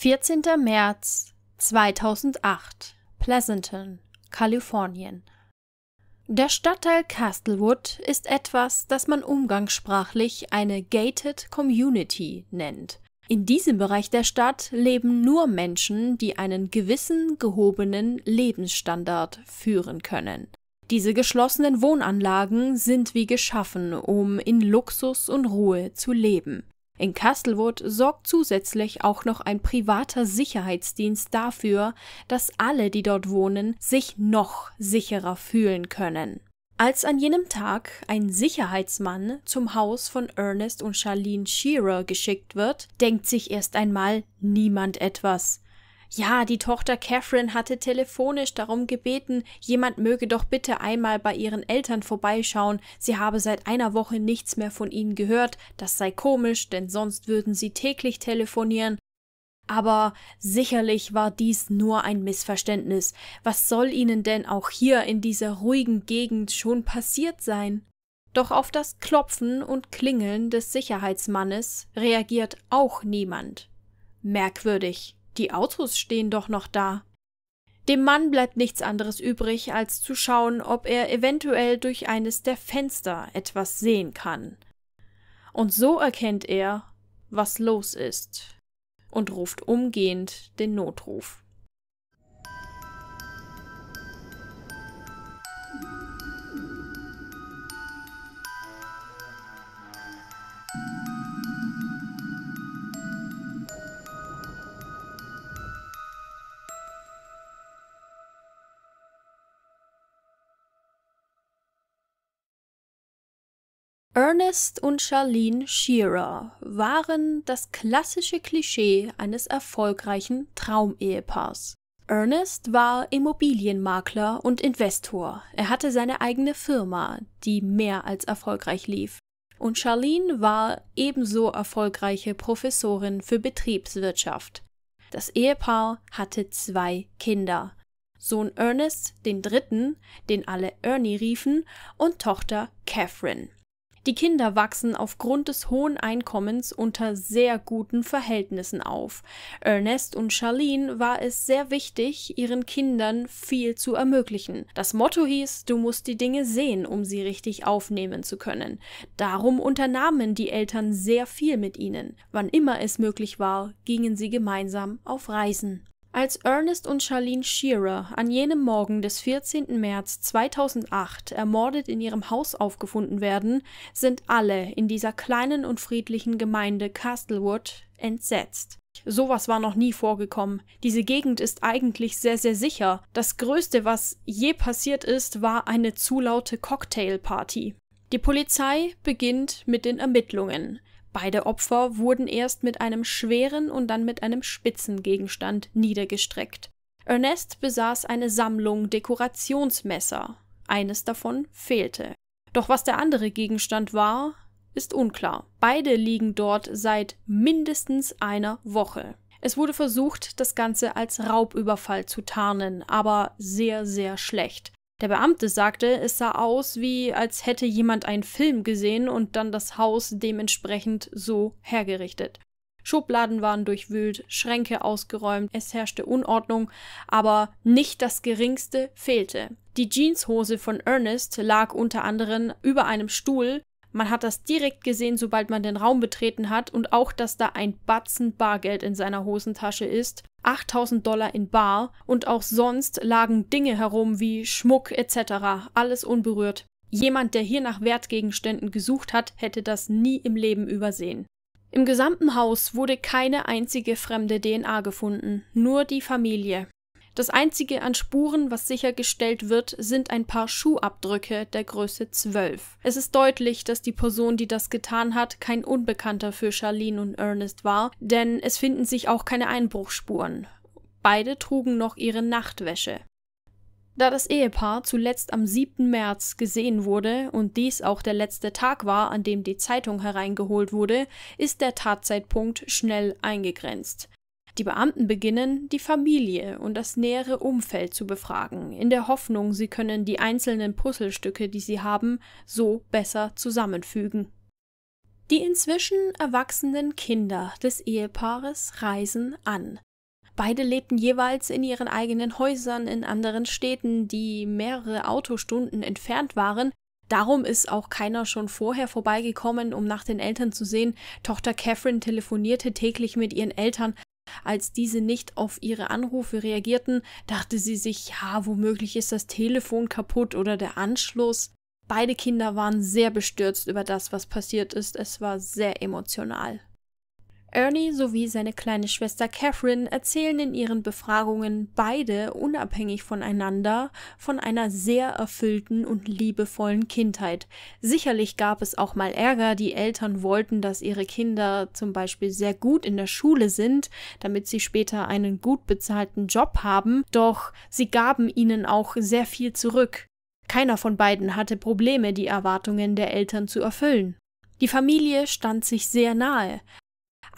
14. März 2008, Pleasanton, Kalifornien. Der Stadtteil Castlewood ist etwas, das man umgangssprachlich eine Gated Community nennt. In diesem Bereich der Stadt leben nur Menschen, die einen gewissen gehobenen Lebensstandard führen können. Diese geschlossenen Wohnanlagen sind wie geschaffen, um in Luxus und Ruhe zu leben. In Castlewood sorgt zusätzlich auch noch ein privater Sicherheitsdienst dafür, dass alle, die dort wohnen, sich noch sicherer fühlen können. Als an jenem Tag ein Sicherheitsmann zum Haus von Ernest und Charlene Shearer geschickt wird, denkt sich erst einmal niemand etwas. Ja, die Tochter Catherine hatte telefonisch darum gebeten, jemand möge doch bitte einmal bei ihren Eltern vorbeischauen, sie habe seit einer Woche nichts mehr von ihnen gehört, das sei komisch, denn sonst würden sie täglich telefonieren, aber sicherlich war dies nur ein Missverständnis. Was soll ihnen denn auch hier in dieser ruhigen Gegend schon passiert sein? Doch auf das Klopfen und Klingeln des Sicherheitsmannes reagiert auch niemand. Merkwürdig. Die Autos stehen doch noch da. Dem Mann bleibt nichts anderes übrig, als zu schauen, ob er eventuell durch eines der Fenster etwas sehen kann. Und so erkennt er, was los ist, und ruft umgehend den Notruf. Ernest und Charlene Shearer waren das klassische Klischee eines erfolgreichen Traumehepaars. Ernest war Immobilienmakler und Investor. Er hatte seine eigene Firma, die mehr als erfolgreich lief. Und Charlene war ebenso erfolgreiche Professorin für Betriebswirtschaft. Das Ehepaar hatte zwei Kinder. Sohn Ernest, den dritten, den alle Ernie riefen, und Tochter Catherine. Die Kinder wachsen aufgrund des hohen Einkommens unter sehr guten Verhältnissen auf. Ernest und Charlene war es sehr wichtig, ihren Kindern viel zu ermöglichen. Das Motto hieß, du musst die Dinge sehen, um sie richtig aufnehmen zu können. Darum unternahmen die Eltern sehr viel mit ihnen. Wann immer es möglich war, gingen sie gemeinsam auf Reisen. Als Ernest und Charlene Shearer an jenem Morgen des 14. März 2008 ermordet in ihrem Haus aufgefunden werden, sind alle in dieser kleinen und friedlichen Gemeinde Castlewood entsetzt. Sowas war noch nie vorgekommen. Diese Gegend ist eigentlich sehr, sehr sicher. Das Größte, was je passiert ist, war eine zu laute Cocktailparty. Die Polizei beginnt mit den Ermittlungen. Beide Opfer wurden erst mit einem schweren und dann mit einem spitzen Gegenstand niedergestreckt. Ernest besaß eine Sammlung Dekorationsmesser. Eines davon fehlte. Doch was der andere Gegenstand war, ist unklar. Beide liegen dort seit mindestens einer Woche. Es wurde versucht, das Ganze als Raubüberfall zu tarnen, aber sehr, sehr schlecht. Der Beamte sagte, es sah aus, wie als hätte jemand einen Film gesehen und dann das Haus dementsprechend so hergerichtet. Schubladen waren durchwühlt, Schränke ausgeräumt, es herrschte Unordnung, aber nicht das geringste fehlte. Die Jeanshose von Ernest lag unter anderem über einem Stuhl, man hat das direkt gesehen, sobald man den Raum betreten hat und auch, dass da ein Batzen Bargeld in seiner Hosentasche ist, 8000 Dollar in Bar und auch sonst lagen Dinge herum wie Schmuck etc., alles unberührt. Jemand, der hier nach Wertgegenständen gesucht hat, hätte das nie im Leben übersehen. Im gesamten Haus wurde keine einzige fremde DNA gefunden, nur die Familie. Das einzige an Spuren, was sichergestellt wird, sind ein paar Schuhabdrücke der Größe 12. Es ist deutlich, dass die Person, die das getan hat, kein Unbekannter für Charlene und Ernest war, denn es finden sich auch keine Einbruchsspuren. Beide trugen noch ihre Nachtwäsche. Da das Ehepaar zuletzt am 7. März gesehen wurde und dies auch der letzte Tag war, an dem die Zeitung hereingeholt wurde, ist der Tatzeitpunkt schnell eingegrenzt. Die Beamten beginnen, die Familie und das nähere Umfeld zu befragen, in der Hoffnung, sie können die einzelnen Puzzlestücke, die sie haben, so besser zusammenfügen. Die inzwischen erwachsenen Kinder des Ehepaares reisen an. Beide lebten jeweils in ihren eigenen Häusern in anderen Städten, die mehrere Autostunden entfernt waren, Darum ist auch keiner schon vorher vorbeigekommen, um nach den Eltern zu sehen. Tochter Catherine telefonierte täglich mit ihren Eltern, als diese nicht auf ihre Anrufe reagierten, dachte sie sich, ja, womöglich ist das Telefon kaputt oder der Anschluss. Beide Kinder waren sehr bestürzt über das, was passiert ist. Es war sehr emotional. Ernie sowie seine kleine Schwester Catherine erzählen in ihren Befragungen beide unabhängig voneinander von einer sehr erfüllten und liebevollen Kindheit. Sicherlich gab es auch mal Ärger, die Eltern wollten, dass ihre Kinder zum Beispiel sehr gut in der Schule sind, damit sie später einen gut bezahlten Job haben, doch sie gaben ihnen auch sehr viel zurück. Keiner von beiden hatte Probleme, die Erwartungen der Eltern zu erfüllen. Die Familie stand sich sehr nahe,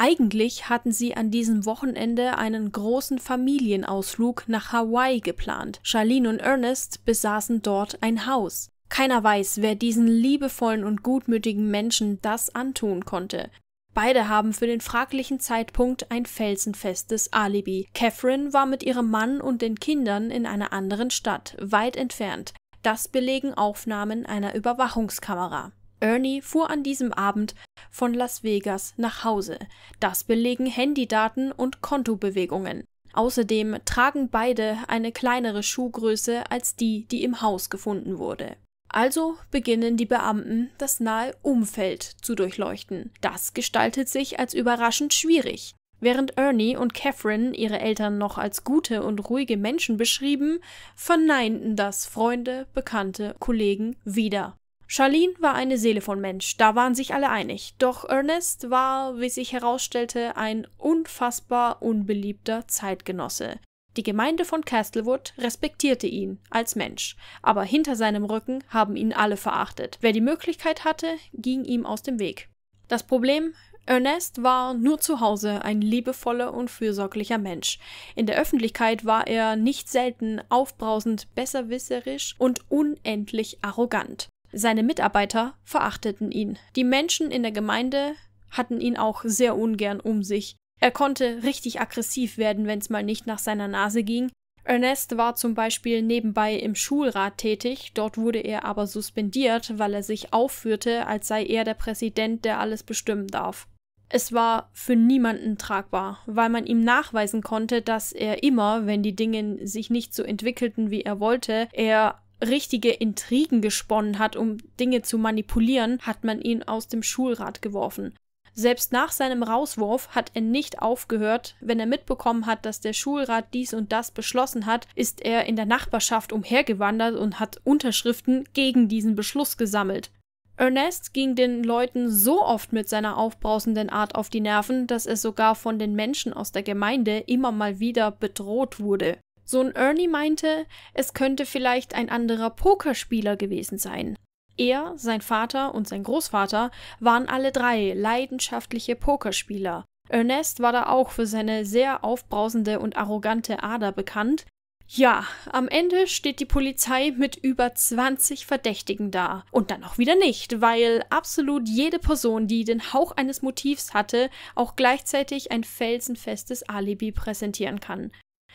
eigentlich hatten sie an diesem Wochenende einen großen Familienausflug nach Hawaii geplant. Charlene und Ernest besaßen dort ein Haus. Keiner weiß, wer diesen liebevollen und gutmütigen Menschen das antun konnte. Beide haben für den fraglichen Zeitpunkt ein felsenfestes Alibi. Catherine war mit ihrem Mann und den Kindern in einer anderen Stadt, weit entfernt. Das belegen Aufnahmen einer Überwachungskamera. Ernie fuhr an diesem Abend von Las Vegas nach Hause. Das belegen Handydaten und Kontobewegungen. Außerdem tragen beide eine kleinere Schuhgröße als die, die im Haus gefunden wurde. Also beginnen die Beamten, das nahe Umfeld zu durchleuchten. Das gestaltet sich als überraschend schwierig. Während Ernie und Catherine ihre Eltern noch als gute und ruhige Menschen beschrieben, verneinten das Freunde, Bekannte, Kollegen wieder. Charlene war eine Seele von Mensch, da waren sich alle einig. Doch Ernest war, wie sich herausstellte, ein unfassbar unbeliebter Zeitgenosse. Die Gemeinde von Castlewood respektierte ihn als Mensch, aber hinter seinem Rücken haben ihn alle verachtet. Wer die Möglichkeit hatte, ging ihm aus dem Weg. Das Problem, Ernest war nur zu Hause ein liebevoller und fürsorglicher Mensch. In der Öffentlichkeit war er nicht selten aufbrausend, besserwisserisch und unendlich arrogant. Seine Mitarbeiter verachteten ihn. Die Menschen in der Gemeinde hatten ihn auch sehr ungern um sich. Er konnte richtig aggressiv werden, wenn es mal nicht nach seiner Nase ging. Ernest war zum Beispiel nebenbei im Schulrat tätig, dort wurde er aber suspendiert, weil er sich aufführte, als sei er der Präsident, der alles bestimmen darf. Es war für niemanden tragbar, weil man ihm nachweisen konnte, dass er immer, wenn die Dinge sich nicht so entwickelten, wie er wollte, er richtige Intrigen gesponnen hat, um Dinge zu manipulieren, hat man ihn aus dem Schulrat geworfen. Selbst nach seinem Rauswurf hat er nicht aufgehört. Wenn er mitbekommen hat, dass der Schulrat dies und das beschlossen hat, ist er in der Nachbarschaft umhergewandert und hat Unterschriften gegen diesen Beschluss gesammelt. Ernest ging den Leuten so oft mit seiner aufbrausenden Art auf die Nerven, dass er sogar von den Menschen aus der Gemeinde immer mal wieder bedroht wurde. Sohn Ernie meinte, es könnte vielleicht ein anderer Pokerspieler gewesen sein. Er, sein Vater und sein Großvater waren alle drei leidenschaftliche Pokerspieler. Ernest war da auch für seine sehr aufbrausende und arrogante Ader bekannt. Ja, am Ende steht die Polizei mit über 20 Verdächtigen da. Und dann auch wieder nicht, weil absolut jede Person, die den Hauch eines Motivs hatte, auch gleichzeitig ein felsenfestes Alibi präsentieren kann.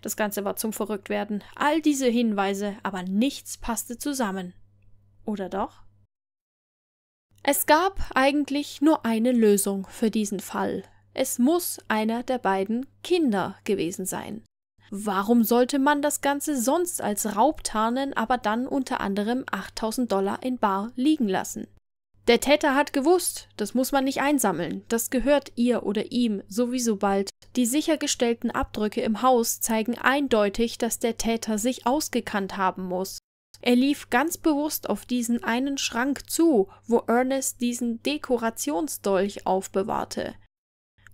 Das Ganze war zum Verrücktwerden. All diese Hinweise, aber nichts passte zusammen. Oder doch? Es gab eigentlich nur eine Lösung für diesen Fall. Es muss einer der beiden Kinder gewesen sein. Warum sollte man das Ganze sonst als Raub tarnen, aber dann unter anderem 8000 Dollar in Bar liegen lassen? Der Täter hat gewusst, das muss man nicht einsammeln, das gehört ihr oder ihm sowieso bald, die sichergestellten Abdrücke im Haus zeigen eindeutig, dass der Täter sich ausgekannt haben muss. Er lief ganz bewusst auf diesen einen Schrank zu, wo Ernest diesen Dekorationsdolch aufbewahrte.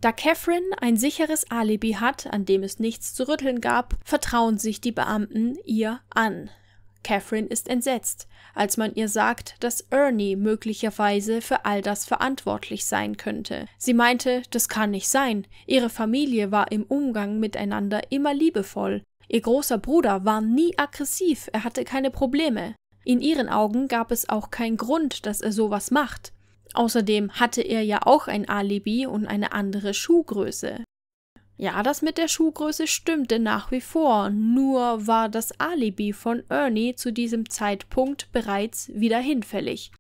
Da Catherine ein sicheres Alibi hat, an dem es nichts zu rütteln gab, vertrauen sich die Beamten ihr an. Catherine ist entsetzt, als man ihr sagt, dass Ernie möglicherweise für all das verantwortlich sein könnte. Sie meinte, das kann nicht sein, ihre Familie war im Umgang miteinander immer liebevoll, ihr großer Bruder war nie aggressiv, er hatte keine Probleme. In ihren Augen gab es auch keinen Grund, dass er sowas macht. Außerdem hatte er ja auch ein Alibi und eine andere Schuhgröße. Ja, das mit der Schuhgröße stimmte nach wie vor, nur war das Alibi von Ernie zu diesem Zeitpunkt bereits wieder hinfällig.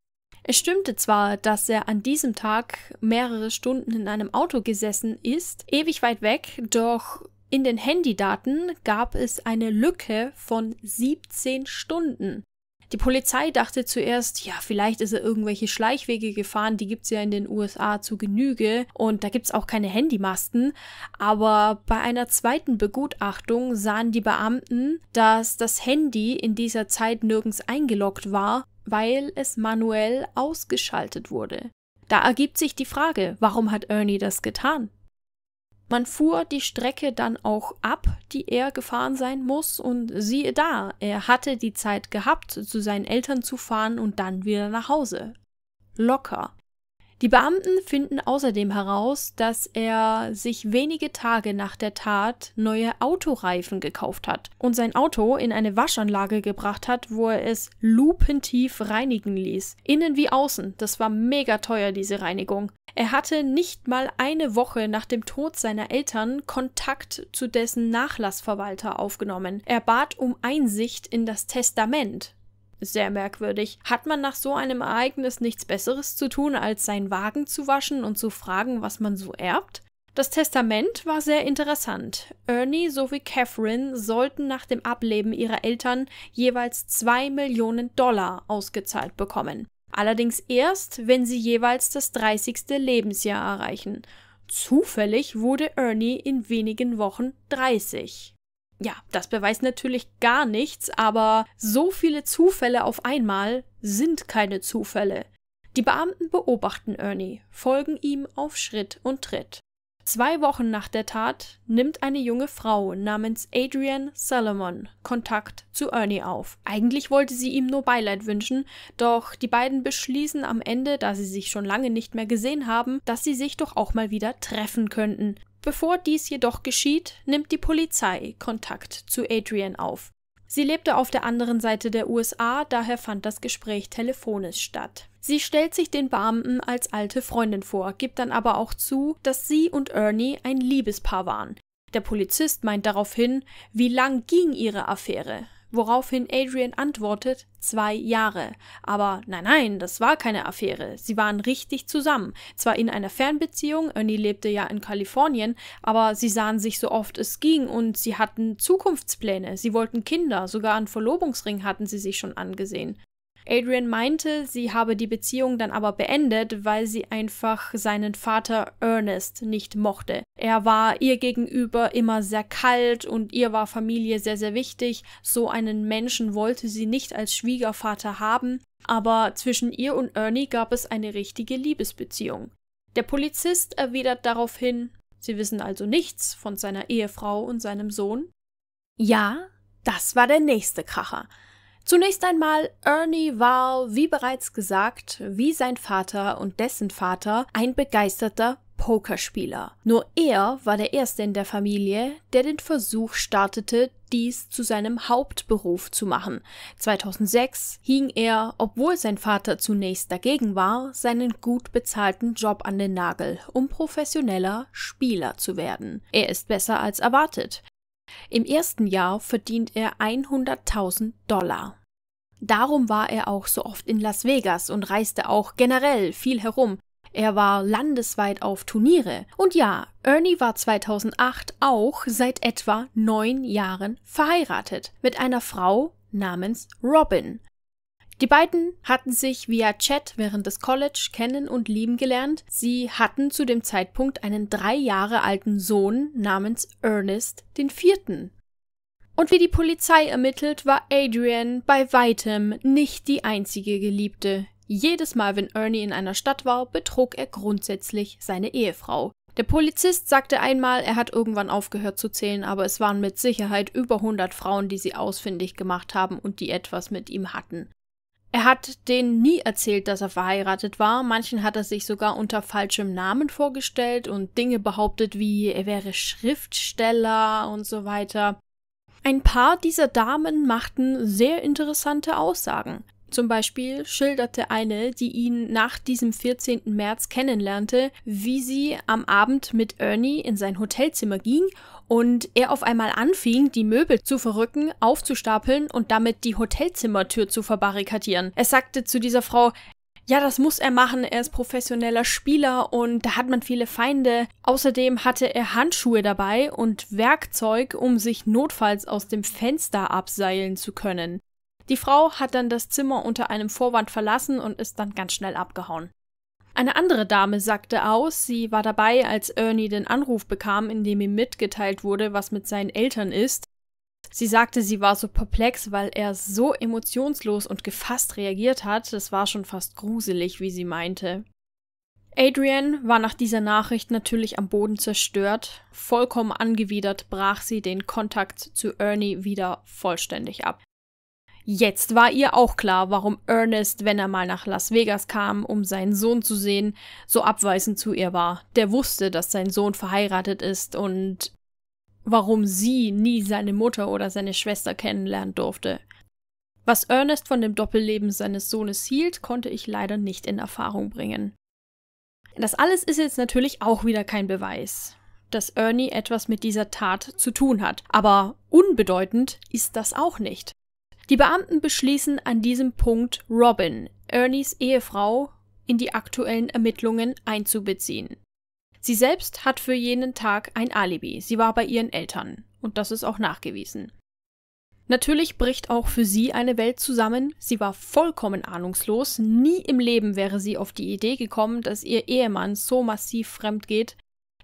Es stimmte zwar, dass er an diesem Tag mehrere Stunden in einem Auto gesessen ist, ewig weit weg, doch in den Handydaten gab es eine Lücke von 17 Stunden. Die Polizei dachte zuerst, ja, vielleicht ist er irgendwelche Schleichwege gefahren, die gibt's ja in den USA zu Genüge und da gibt's auch keine Handymasten, aber bei einer zweiten Begutachtung sahen die Beamten, dass das Handy in dieser Zeit nirgends eingeloggt war, weil es manuell ausgeschaltet wurde. Da ergibt sich die Frage, warum hat Ernie das getan? Man fuhr die Strecke dann auch ab, die er gefahren sein muss, und siehe da, er hatte die Zeit gehabt, zu seinen Eltern zu fahren und dann wieder nach Hause. Locker. Die Beamten finden außerdem heraus, dass er sich wenige Tage nach der Tat neue Autoreifen gekauft hat und sein Auto in eine Waschanlage gebracht hat, wo er es lupentief reinigen ließ. Innen wie außen, das war mega teuer, diese Reinigung. Er hatte nicht mal eine Woche nach dem Tod seiner Eltern Kontakt zu dessen Nachlassverwalter aufgenommen. Er bat um Einsicht in das Testament, sehr merkwürdig. Hat man nach so einem Ereignis nichts Besseres zu tun, als seinen Wagen zu waschen und zu fragen, was man so erbt? Das Testament war sehr interessant. Ernie sowie Catherine sollten nach dem Ableben ihrer Eltern jeweils 2 Millionen Dollar ausgezahlt bekommen. Allerdings erst, wenn sie jeweils das 30. Lebensjahr erreichen. Zufällig wurde Ernie in wenigen Wochen 30. Ja, das beweist natürlich gar nichts, aber so viele Zufälle auf einmal sind keine Zufälle. Die Beamten beobachten Ernie, folgen ihm auf Schritt und Tritt. Zwei Wochen nach der Tat nimmt eine junge Frau namens Adrian Salomon Kontakt zu Ernie auf. Eigentlich wollte sie ihm nur Beileid wünschen, doch die beiden beschließen am Ende, da sie sich schon lange nicht mehr gesehen haben, dass sie sich doch auch mal wieder treffen könnten. Bevor dies jedoch geschieht, nimmt die Polizei Kontakt zu Adrian auf. Sie lebte auf der anderen Seite der USA, daher fand das Gespräch telefonisch statt. Sie stellt sich den Beamten als alte Freundin vor, gibt dann aber auch zu, dass sie und Ernie ein Liebespaar waren. Der Polizist meint daraufhin, wie lang ging ihre Affäre? woraufhin Adrian antwortet, zwei Jahre. Aber nein, nein, das war keine Affäre. Sie waren richtig zusammen. Zwar in einer Fernbeziehung, Ernie lebte ja in Kalifornien, aber sie sahen sich so oft es ging und sie hatten Zukunftspläne. Sie wollten Kinder, sogar einen Verlobungsring hatten sie sich schon angesehen. Adrian meinte, sie habe die Beziehung dann aber beendet, weil sie einfach seinen Vater Ernest nicht mochte. Er war ihr gegenüber immer sehr kalt und ihr war Familie sehr, sehr wichtig. So einen Menschen wollte sie nicht als Schwiegervater haben, aber zwischen ihr und Ernie gab es eine richtige Liebesbeziehung. Der Polizist erwidert daraufhin, Sie wissen also nichts von seiner Ehefrau und seinem Sohn? Ja, das war der nächste Kracher. Zunächst einmal, Ernie war, wie bereits gesagt, wie sein Vater und dessen Vater, ein begeisterter Pokerspieler. Nur er war der Erste in der Familie, der den Versuch startete, dies zu seinem Hauptberuf zu machen. 2006 hing er, obwohl sein Vater zunächst dagegen war, seinen gut bezahlten Job an den Nagel, um professioneller Spieler zu werden. Er ist besser als erwartet. Im ersten Jahr verdient er 100.000 Dollar. Darum war er auch so oft in Las Vegas und reiste auch generell viel herum. Er war landesweit auf Turniere. Und ja, Ernie war 2008 auch seit etwa neun Jahren verheiratet mit einer Frau namens Robin. Die beiden hatten sich via Chat während des College kennen und lieben gelernt. Sie hatten zu dem Zeitpunkt einen drei Jahre alten Sohn namens Ernest den Vierten. Und wie die Polizei ermittelt, war Adrian bei weitem nicht die einzige Geliebte. Jedes Mal, wenn Ernie in einer Stadt war, betrug er grundsätzlich seine Ehefrau. Der Polizist sagte einmal, er hat irgendwann aufgehört zu zählen, aber es waren mit Sicherheit über 100 Frauen, die sie ausfindig gemacht haben und die etwas mit ihm hatten. Er hat denen nie erzählt, dass er verheiratet war. Manchen hat er sich sogar unter falschem Namen vorgestellt und Dinge behauptet wie, er wäre Schriftsteller und so weiter. Ein paar dieser Damen machten sehr interessante Aussagen. Zum Beispiel schilderte eine, die ihn nach diesem 14. März kennenlernte, wie sie am Abend mit Ernie in sein Hotelzimmer ging und er auf einmal anfing, die Möbel zu verrücken, aufzustapeln und damit die Hotelzimmertür zu verbarrikadieren. Er sagte zu dieser Frau, ja, das muss er machen, er ist professioneller Spieler und da hat man viele Feinde. Außerdem hatte er Handschuhe dabei und Werkzeug, um sich notfalls aus dem Fenster abseilen zu können. Die Frau hat dann das Zimmer unter einem Vorwand verlassen und ist dann ganz schnell abgehauen. Eine andere Dame sagte aus, sie war dabei, als Ernie den Anruf bekam, in dem ihm mitgeteilt wurde, was mit seinen Eltern ist. Sie sagte, sie war so perplex, weil er so emotionslos und gefasst reagiert hat, es war schon fast gruselig, wie sie meinte. Adrian war nach dieser Nachricht natürlich am Boden zerstört. Vollkommen angewidert brach sie den Kontakt zu Ernie wieder vollständig ab. Jetzt war ihr auch klar, warum Ernest, wenn er mal nach Las Vegas kam, um seinen Sohn zu sehen, so abweisend zu ihr war. Der wusste, dass sein Sohn verheiratet ist und warum sie nie seine Mutter oder seine Schwester kennenlernen durfte. Was Ernest von dem Doppelleben seines Sohnes hielt, konnte ich leider nicht in Erfahrung bringen. Das alles ist jetzt natürlich auch wieder kein Beweis, dass Ernie etwas mit dieser Tat zu tun hat, aber unbedeutend ist das auch nicht. Die Beamten beschließen an diesem Punkt Robin, Ernies Ehefrau, in die aktuellen Ermittlungen einzubeziehen. Sie selbst hat für jenen Tag ein Alibi, sie war bei ihren Eltern, und das ist auch nachgewiesen. Natürlich bricht auch für sie eine Welt zusammen, sie war vollkommen ahnungslos, nie im Leben wäre sie auf die Idee gekommen, dass ihr Ehemann so massiv fremd geht,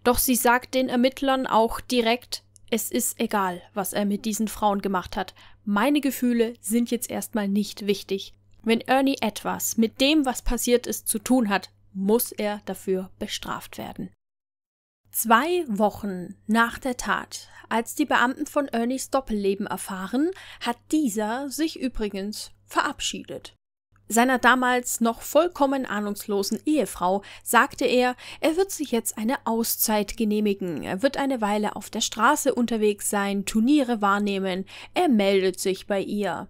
doch sie sagt den Ermittlern auch direkt, es ist egal, was er mit diesen Frauen gemacht hat, meine Gefühle sind jetzt erstmal nicht wichtig. Wenn Ernie etwas mit dem, was passiert ist, zu tun hat, muss er dafür bestraft werden. Zwei Wochen nach der Tat, als die Beamten von Ernies Doppelleben erfahren, hat dieser sich übrigens verabschiedet. Seiner damals noch vollkommen ahnungslosen Ehefrau sagte er, er wird sich jetzt eine Auszeit genehmigen, er wird eine Weile auf der Straße unterwegs sein, Turniere wahrnehmen, er meldet sich bei ihr.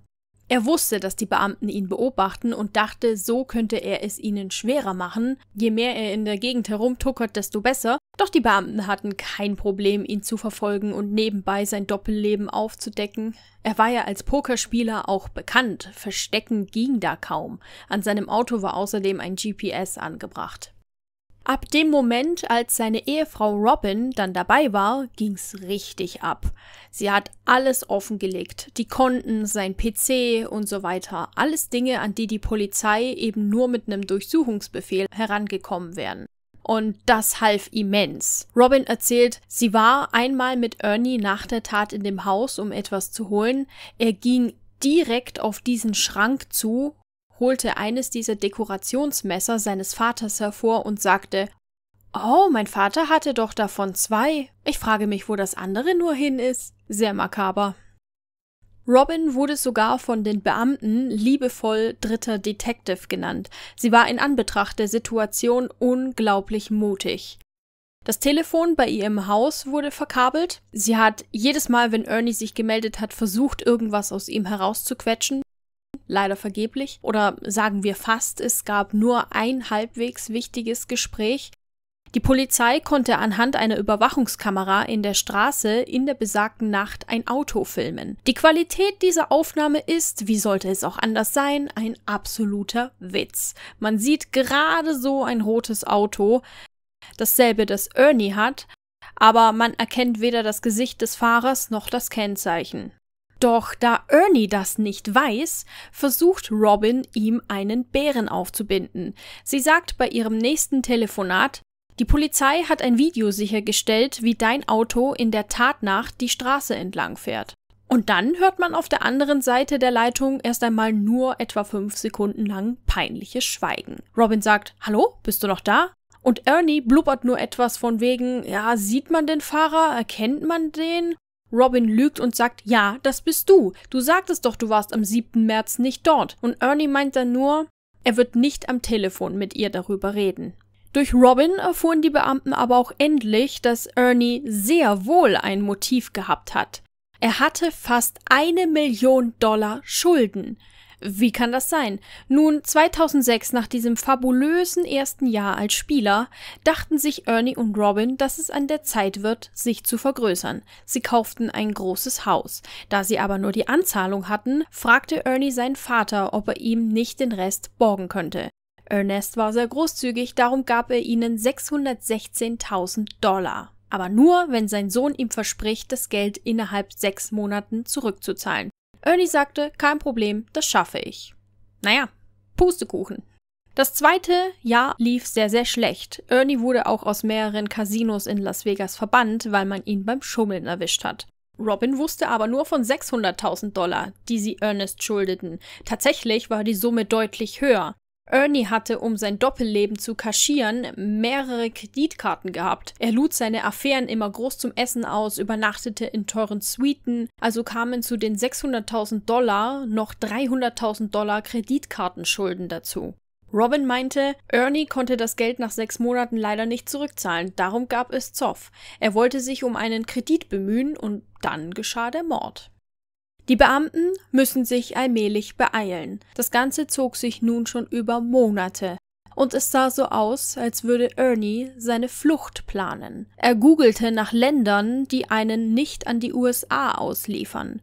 Er wusste, dass die Beamten ihn beobachten und dachte, so könnte er es ihnen schwerer machen. Je mehr er in der Gegend herumtuckert, desto besser. Doch die Beamten hatten kein Problem, ihn zu verfolgen und nebenbei sein Doppelleben aufzudecken. Er war ja als Pokerspieler auch bekannt. Verstecken ging da kaum. An seinem Auto war außerdem ein GPS angebracht. Ab dem Moment, als seine Ehefrau Robin dann dabei war, ging's richtig ab. Sie hat alles offengelegt, die Konten, sein PC und so weiter. Alles Dinge, an die die Polizei eben nur mit einem Durchsuchungsbefehl herangekommen wären. Und das half immens. Robin erzählt, sie war einmal mit Ernie nach der Tat in dem Haus, um etwas zu holen. Er ging direkt auf diesen Schrank zu holte eines dieser Dekorationsmesser seines Vaters hervor und sagte Oh, mein Vater hatte doch davon zwei. Ich frage mich, wo das andere nur hin ist. Sehr makaber. Robin wurde sogar von den Beamten liebevoll dritter Detective genannt. Sie war in Anbetracht der Situation unglaublich mutig. Das Telefon bei ihr im Haus wurde verkabelt. Sie hat jedes Mal, wenn Ernie sich gemeldet hat, versucht, irgendwas aus ihm herauszuquetschen leider vergeblich. Oder sagen wir fast, es gab nur ein halbwegs wichtiges Gespräch. Die Polizei konnte anhand einer Überwachungskamera in der Straße in der besagten Nacht ein Auto filmen. Die Qualität dieser Aufnahme ist, wie sollte es auch anders sein, ein absoluter Witz. Man sieht gerade so ein rotes Auto, dasselbe, das Ernie hat, aber man erkennt weder das Gesicht des Fahrers noch das Kennzeichen. Doch da Ernie das nicht weiß, versucht Robin ihm einen Bären aufzubinden. Sie sagt bei ihrem nächsten Telefonat, die Polizei hat ein Video sichergestellt, wie dein Auto in der Tatnacht die Straße entlang fährt. Und dann hört man auf der anderen Seite der Leitung erst einmal nur etwa fünf Sekunden lang peinliches Schweigen. Robin sagt, Hallo, bist du noch da? Und Ernie blubbert nur etwas von wegen, ja, sieht man den Fahrer, erkennt man den? Robin lügt und sagt, ja, das bist du. Du sagtest doch, du warst am 7. März nicht dort. Und Ernie meint dann nur, er wird nicht am Telefon mit ihr darüber reden. Durch Robin erfuhren die Beamten aber auch endlich, dass Ernie sehr wohl ein Motiv gehabt hat. Er hatte fast eine Million Dollar Schulden. Wie kann das sein? Nun, 2006, nach diesem fabulösen ersten Jahr als Spieler, dachten sich Ernie und Robin, dass es an der Zeit wird, sich zu vergrößern. Sie kauften ein großes Haus. Da sie aber nur die Anzahlung hatten, fragte Ernie seinen Vater, ob er ihm nicht den Rest borgen könnte. Ernest war sehr großzügig, darum gab er ihnen 616.000 Dollar. Aber nur, wenn sein Sohn ihm verspricht, das Geld innerhalb sechs Monaten zurückzuzahlen. Ernie sagte, kein Problem, das schaffe ich. Naja, Pustekuchen. Das zweite Jahr lief sehr, sehr schlecht. Ernie wurde auch aus mehreren Casinos in Las Vegas verbannt, weil man ihn beim Schummeln erwischt hat. Robin wusste aber nur von 600.000 Dollar, die sie Ernest schuldeten. Tatsächlich war die Summe deutlich höher. Ernie hatte, um sein Doppelleben zu kaschieren, mehrere Kreditkarten gehabt. Er lud seine Affären immer groß zum Essen aus, übernachtete in teuren Suiten, also kamen zu den 600.000 Dollar noch 300.000 Dollar Kreditkartenschulden dazu. Robin meinte, Ernie konnte das Geld nach sechs Monaten leider nicht zurückzahlen, darum gab es Zoff. Er wollte sich um einen Kredit bemühen und dann geschah der Mord. Die Beamten müssen sich allmählich beeilen. Das Ganze zog sich nun schon über Monate. Und es sah so aus, als würde Ernie seine Flucht planen. Er googelte nach Ländern, die einen nicht an die USA ausliefern.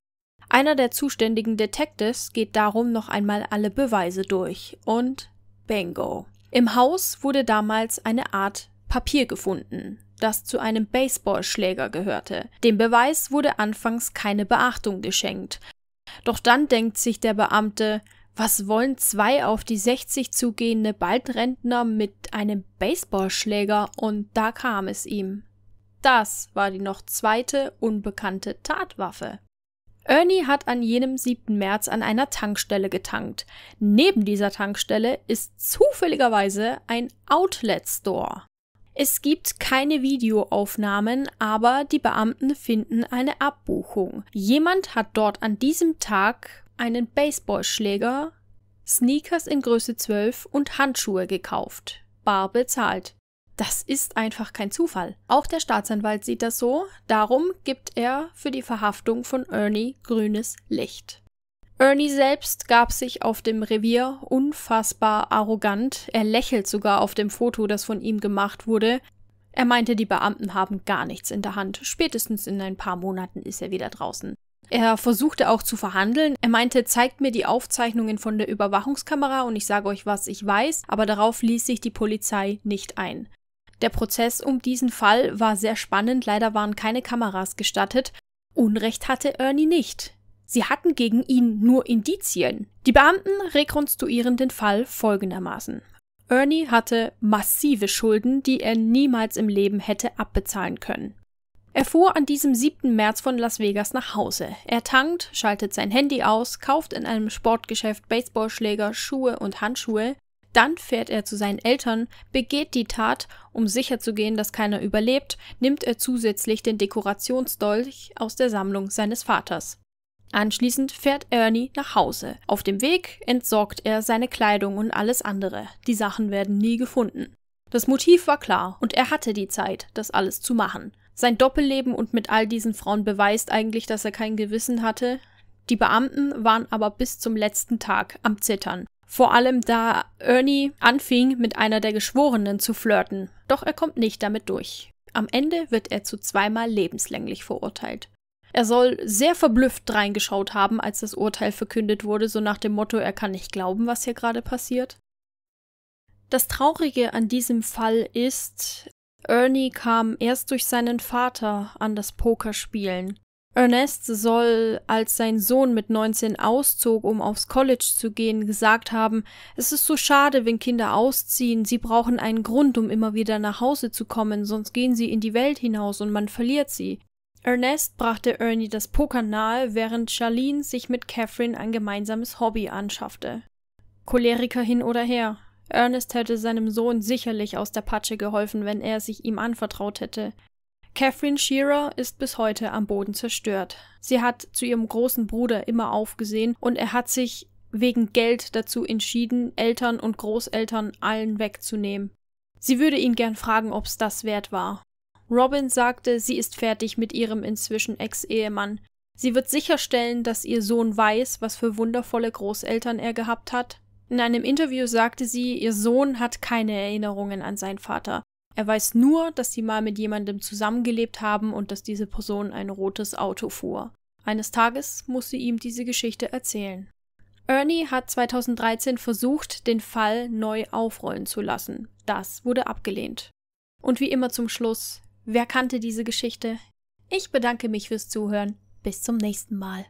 Einer der zuständigen Detectives geht darum noch einmal alle Beweise durch. Und bingo. Im Haus wurde damals eine Art Papier gefunden das zu einem Baseballschläger gehörte. Dem Beweis wurde anfangs keine Beachtung geschenkt. Doch dann denkt sich der Beamte, was wollen zwei auf die 60 zugehende Baldrentner mit einem Baseballschläger? Und da kam es ihm. Das war die noch zweite unbekannte Tatwaffe. Ernie hat an jenem 7. März an einer Tankstelle getankt. Neben dieser Tankstelle ist zufälligerweise ein Outlet Store. Es gibt keine Videoaufnahmen, aber die Beamten finden eine Abbuchung. Jemand hat dort an diesem Tag einen Baseballschläger, Sneakers in Größe 12 und Handschuhe gekauft. Bar bezahlt. Das ist einfach kein Zufall. Auch der Staatsanwalt sieht das so, darum gibt er für die Verhaftung von Ernie grünes Licht. Ernie selbst gab sich auf dem Revier unfassbar arrogant, er lächelt sogar auf dem Foto, das von ihm gemacht wurde. Er meinte, die Beamten haben gar nichts in der Hand, spätestens in ein paar Monaten ist er wieder draußen. Er versuchte auch zu verhandeln. Er meinte, zeigt mir die Aufzeichnungen von der Überwachungskamera und ich sage euch, was ich weiß, aber darauf ließ sich die Polizei nicht ein. Der Prozess um diesen Fall war sehr spannend, leider waren keine Kameras gestattet. Unrecht hatte Ernie nicht. Sie hatten gegen ihn nur Indizien. Die Beamten rekonstruieren den Fall folgendermaßen. Ernie hatte massive Schulden, die er niemals im Leben hätte abbezahlen können. Er fuhr an diesem 7. März von Las Vegas nach Hause. Er tankt, schaltet sein Handy aus, kauft in einem Sportgeschäft Baseballschläger, Schuhe und Handschuhe. Dann fährt er zu seinen Eltern, begeht die Tat, um sicherzugehen, dass keiner überlebt, nimmt er zusätzlich den Dekorationsdolch aus der Sammlung seines Vaters. Anschließend fährt Ernie nach Hause. Auf dem Weg entsorgt er seine Kleidung und alles andere. Die Sachen werden nie gefunden. Das Motiv war klar und er hatte die Zeit, das alles zu machen. Sein Doppelleben und mit all diesen Frauen beweist eigentlich, dass er kein Gewissen hatte. Die Beamten waren aber bis zum letzten Tag am Zittern. Vor allem da Ernie anfing, mit einer der Geschworenen zu flirten. Doch er kommt nicht damit durch. Am Ende wird er zu zweimal lebenslänglich verurteilt. Er soll sehr verblüfft reingeschaut haben, als das Urteil verkündet wurde, so nach dem Motto, er kann nicht glauben, was hier gerade passiert. Das Traurige an diesem Fall ist, Ernie kam erst durch seinen Vater an das Pokerspielen. Ernest soll, als sein Sohn mit 19 auszog, um aufs College zu gehen, gesagt haben, es ist so schade, wenn Kinder ausziehen, sie brauchen einen Grund, um immer wieder nach Hause zu kommen, sonst gehen sie in die Welt hinaus und man verliert sie. Ernest brachte Ernie das Pokern nahe, während Charlene sich mit Catherine ein gemeinsames Hobby anschaffte. Choleriker hin oder her, Ernest hätte seinem Sohn sicherlich aus der Patsche geholfen, wenn er sich ihm anvertraut hätte. Catherine Shearer ist bis heute am Boden zerstört. Sie hat zu ihrem großen Bruder immer aufgesehen und er hat sich wegen Geld dazu entschieden, Eltern und Großeltern allen wegzunehmen. Sie würde ihn gern fragen, ob's das wert war. Robin sagte, sie ist fertig mit ihrem inzwischen Ex-Ehemann. Sie wird sicherstellen, dass ihr Sohn weiß, was für wundervolle Großeltern er gehabt hat. In einem Interview sagte sie, ihr Sohn hat keine Erinnerungen an seinen Vater. Er weiß nur, dass sie mal mit jemandem zusammengelebt haben und dass diese Person ein rotes Auto fuhr. Eines Tages muss sie ihm diese Geschichte erzählen. Ernie hat 2013 versucht, den Fall neu aufrollen zu lassen. Das wurde abgelehnt. Und wie immer zum Schluss, Wer kannte diese Geschichte? Ich bedanke mich fürs Zuhören. Bis zum nächsten Mal.